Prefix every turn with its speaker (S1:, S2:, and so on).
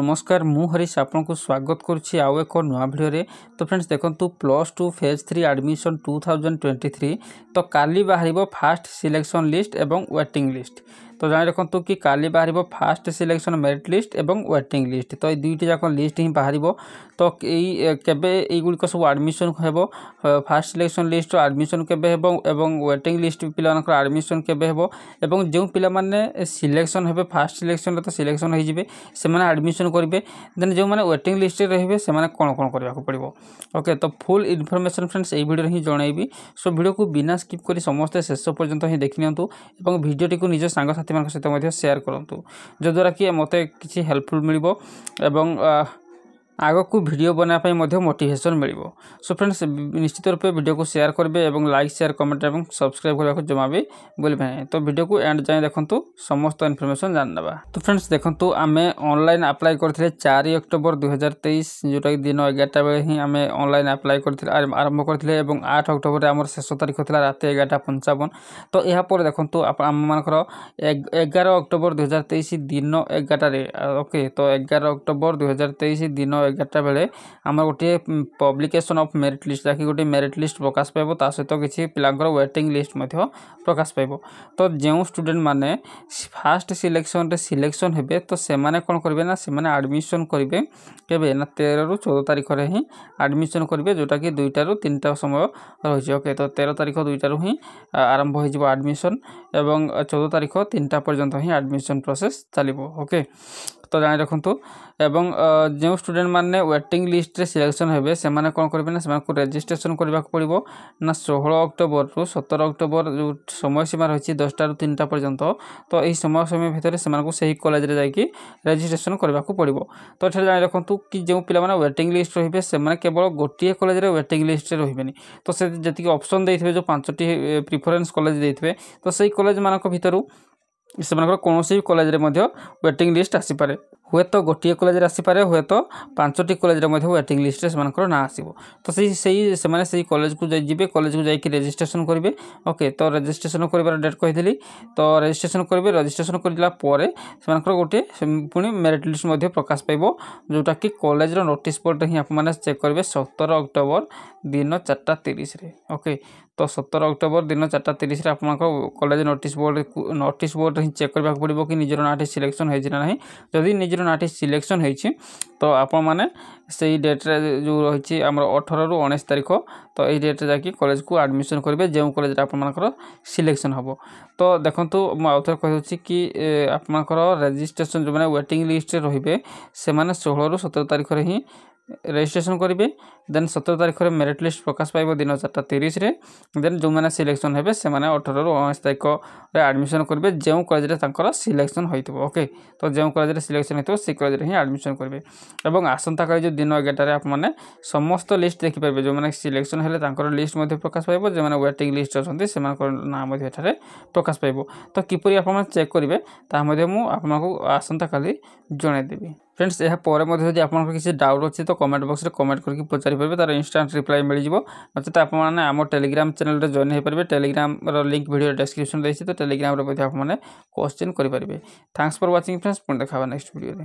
S1: নমস্কার মু হরিশ আপনার স্বাগত করছি আউ এক নয় ভিডিওরে তো ফ্রেন্ডস দেখুন plus two phase three admission two thousand twenty three তো কালি বাহার ফার্স্ট সিলেকশন লিষ্ট এবং ওয়েটিং লিষ্ট তো জানি রাখতু কি কালি বাহার ফার্স্ট সিলেকশন মেরিট লিষ্ট এবং ওয়েটিং লিষ্ট তো এই দুইটি যাক লিষ্ট হি বাহার তো এই কেবে এইগুড়ি সব আডমিশন হব ফার্স্ট সিলেকশন লিষ্টর আডমিশন কেবে হব এবং ওয়েটিং লিষ্ট পিলার আডমিশন কেবে হব এবং যে পিলা মানে সিলেকশন হবে ফার্স্ট সিলেকশনরে তো সিলেকশন হয়ে যাবে সে আডমিশন করবে দেন যে ওয়েটিং লিষ্টে রহবে সে কোণ কোণ করা পড়ব ওকে তো ফুল ইনফরমেশন ফ্রেন্ডস এই ভিডিওরে হি জনাইবি সো ভিডিওকে বিনা স্কিপ করে সমস্তে শেষ পর্যন্ত হি দেখি নিউ এবং ভিডিওটি নিজ সাংসাথী ବିଦ୍ୟାର୍ଥୀମାନଙ୍କ ସହିତ ମଧ୍ୟ ସେୟାର କରନ୍ତୁ ଯଦ୍ୱାରା କି ମୋତେ କିଛି ହେଲ୍ପଫୁଲ୍ ମିଳିବ ଏବଂ ଆଗକୁ ଭିଡ଼ିଓ ବନାଇବା ପାଇଁ ମଧ୍ୟ ମୋଟିଭେସନ୍ ମିଳିବ ସୋ ଫ୍ରେଣ୍ଡସ୍ ନିଶ୍ଚିତ ରୂପେ ଭିଡ଼ିଓକୁ ସେୟାର କରିବେ ଏବଂ ଲାଇକ୍ ସେୟାର କମେଣ୍ଟ ଏବଂ ସବସ୍କ୍ରାଇବ୍ କରିବାକୁ ଜମା ବି ଭୁଲିବେ ନାହିଁ ତ ଭିଡ଼ିଓକୁ ଏଣ୍ଡ ଯାଏଁ ଦେଖନ୍ତୁ ସମସ୍ତ ଇନଫର୍ମେସନ୍ ଜାଣିନେବା ତ ଫ୍ରେଣ୍ଡସ୍ ଦେଖନ୍ତୁ ଆମେ ଅନଲାଇନ୍ ଆପ୍ଲାଏ କରିଥିଲେ ଚାରି ଅକ୍ଟୋବର ଦୁଇହଜାର ତେଇଶ ଯେଉଁଟାକି ଦିନ ଏଗାରଟା ବେଳେ ହିଁ ଆମେ ଅନଲାଇନ୍ ଆପ୍ଲାଏ କରିଥିଲେ ଆରମ୍ଭ କରିଥିଲେ ଏବଂ ଆଠ ଅକ୍ଟୋବରରେ ଆମର ଶେଷ ତାରିଖ ଥିଲା ରାତି ଏଗାରଟା ପଞ୍ଚାବନ ତ ଏହାପରେ ଦେଖନ୍ତୁ ଆମମାନଙ୍କର ଏଗାର ଅକ୍ଟୋବର ଦୁଇହଜାର ତେଇଶ ଦିନ ଏଗାରଟାରେ ଓକେ ତ ଏଗାର ଅକ୍ଟୋବର ଦୁଇହଜାର ତେଇଶ ଦିନ ଏଗାରଟା ବେଳେ ଆମର ଗୋଟିଏ ପବ୍ଲିକେସନ୍ ଅଫ୍ ମେରିଟ୍ ଲିଷ୍ଟ ଯାହାକି ଗୋଟିଏ ମେରିଟ୍ ଲିଷ୍ଟ ପ୍ରକାଶ ପାଇବ ତା ସହିତ କିଛି ପିଲାଙ୍କର ୱେଟିଂ ଲିଷ୍ଟ ମଧ୍ୟ ପ୍ରକାଶ ପାଇବ ତ ଯେଉଁ ଷ୍ଟୁଡ଼େଣ୍ଟମାନେ ଫାଷ୍ଟ ସିଲେକ୍ସନ୍ରେ ସିଲେକ୍ସନ୍ ହେବେ ତ ସେମାନେ କ'ଣ କରିବେ ନା ସେମାନେ ଆଡ଼ମିସନ୍ କରିବେ କେବେ ନା ତେରରୁ ଚଉଦ ତାରିଖରେ ହିଁ ଆଡ଼ମିସନ୍ କରିବେ ଯେଉଁଟାକି ଦୁଇଟାରୁ ତିନିଟା ସମୟ ରହିଛି ଓକେ ତ ତେର ତାରିଖ ଦୁଇଟାରୁ ହିଁ ଆରମ୍ଭ ହୋଇଯିବ ଆଡ଼ମିସନ୍ ଏବଂ ଚଉଦ ତାରିଖ ତିନିଟା ପର୍ଯ୍ୟନ୍ତ ହିଁ ଆଡ଼ମିସନ୍ ପ୍ରୋସେସ୍ ଚାଲିବ ଓକେ ତ ଜାଣି ରଖନ୍ତୁ ଏବଂ ଯେଉଁ ଷ୍ଟୁଡ଼େଣ୍ଟମାନେ ୱେଟିଂ ଲିଷ୍ଟରେ ସିଲେକ୍ସନ୍ ହେବେ ସେମାନେ କ'ଣ କରିବେ ନା ସେମାନଙ୍କୁ ରେଜିଷ୍ଟ୍ରେସନ୍ କରିବାକୁ ପଡ଼ିବ ନା ଷୋହଳ ଅକ୍ଟୋବରରୁ ସତର ଅକ୍ଟୋବର ଯେଉଁ ସମୟସୀମା ରହିଛି ଦଶଟାରୁ ତିନିଟା ପର୍ଯ୍ୟନ୍ତ ତ ଏହି ସମୟ ସମୟ ଭିତରେ ସେମାନଙ୍କୁ ସେହି କଲେଜରେ ଯାଇକି ରେଜିଷ୍ଟ୍ରେସନ୍ କରିବାକୁ ପଡ଼ିବ ତ ଏଠାରେ ଜାଣି ରଖନ୍ତୁ କି ଯେଉଁ ପିଲାମାନେ ୱେଟିଂ ଲିଷ୍ଟ ରହିବେ ସେମାନେ କେବଳ ଗୋଟିଏ କଲେଜରେ ୱେଟିଂ ଲିଷ୍ଟରେ ରହିବେନି ତ ସେ ଯେତିକି ଅପସନ୍ ଦେଇଥିବେ ଯେଉଁ ପାଞ୍ଚଟି ପ୍ରିଫରେନ୍ସ କଲେଜ ଦେଇଥିବେ ତ ସେହି କଲେଜମାନଙ୍କ ଭିତରୁ ସେମାନଙ୍କର କୌଣସି ବି କଲେଜରେ ମଧ୍ୟ ୱେଟିଂ ଲିଷ୍ଟ ଆସିପାରେ ହୁଏତ ଗୋଟିଏ କଲେଜରେ ଆସିପାରେ ହୁଏତ ପାଞ୍ଚଟି କଲେଜରେ ମଧ୍ୟ ୱେଟିଂ ଲିଷ୍ଟରେ ସେମାନଙ୍କର ନାଁ ଆସିବ ତ ସେଇ ସେଇ ସେମାନେ ସେଇ କଲେଜକୁ ଯାଇ ଯିବେ କଲେଜକୁ ଯାଇକି ରେଜିଷ୍ଟ୍ରେସନ୍ କରିବେ ଓକେ ତ ରେଜିଷ୍ଟ୍ରେସନ୍ କରିବାର ଡେଟ୍ କହିଥିଲି ତ ରେଜିଷ୍ଟ୍ରେସନ୍ କରିବେ ରେଜିଷ୍ଟ୍ରେସନ୍ କରିଦେଲା ପରେ ସେମାନଙ୍କର ଗୋଟିଏ ପୁଣି ମେରିଟ୍ ଲିଷ୍ଟ ମଧ୍ୟ ପ୍ରକାଶ ପାଇବ ଯେଉଁଟାକି କଲେଜର ନୋଟିସ୍ ବୋର୍ଡ଼ରେ ହିଁ ଆପଣମାନେ ଚେକ୍ କରିବେ ସତର ଅକ୍ଟୋବର ଦିନ ଚାରିଟା ତିରିଶରେ ଓକେ ତ ସତର ଅକ୍ଟୋବର ଦିନ ଚାରିଟା ତିରିଶରେ ଆପଣଙ୍କ କଲେଜ ନୋଟିସ୍ ବୋର୍ଡ଼ ନୋଟିସ୍ ବୋର୍ଡ଼ରେ ହିଁ ଚେକ୍ କରିବାକୁ ପଡ଼ିବ କି ନିଜର ନାଁଟି ସିଲେକ୍ସନ୍ ହୋଇଛି ନା ନାହିଁ ଯଦି ନିଜର জন আর্টিস্ট সিলেকশন হয়েছে তো আপনার সেই ডেটরে যে রয়েছে আমার অঠর রু উনিশ তারিখ তো এই ডেটরে যাই কলেজ কু আডমিশন করবে যে কলেজে আপনার সিলেকশন হব তো দেখুন আউথরে কুছি কি আপনার রেজিষ্ট্রেসন যে ওয়েটিং লিষ্টে রহবে সে ষোহর সতেরো তারিখে হি রেজিষ্ট্রেসন করবে দেন সতের তারিখের মেরিট লিষ্ট প্রকাশ পাইব দিন চারটা তিরিশে দেন যে সিলেকশন হবে সে অঠর উনিশ তারিখে আডমিশন করবে যে কলেজে তাঁর সিলেকশন হয়ে ওকে তো যে কলেজে সিলেকশন হয়ে সে কলেজে হি আডমিশন করবে এবং আসন্তকাল যে দিন এগারোটার আপনার সমস্ত লিষ্ট দেখিপারে যে সিলেকশন হলে তাঁর লিষ্ট প্রকাশ পাইব যে ওয়েটিং লিষ্ট অনেক সে না এখানে প্রকাশ পাইব তো কিপর আপনার চেক করবে তা আপনার আসন্তকালি জনাইদেবি ফ্রেন্ডস এরপরে মধ্যে যদি আপনার কিছু ডাউট অছি তো কমেন্ট বক্সরে কমেন্ট করি পচারি পারবে তার ইনস্টাট রিপ্লাই মিলিযোগ নচেত আপনার আম টেলিগ্রাম চ্যানেলে জয়েন হয়ে পারবে টেলিগ্রামর লিঙ্ক ভিডিও ডেসক্রিপশন দিয়েছি তো টেলিগ্রামে আপনার কোশ্চেন করে পারবে থ্যাঙ্কস ফর ওয়াচিং ফ্রেন্ডস পুଣି দেখা নেক্সট ভিডিওতে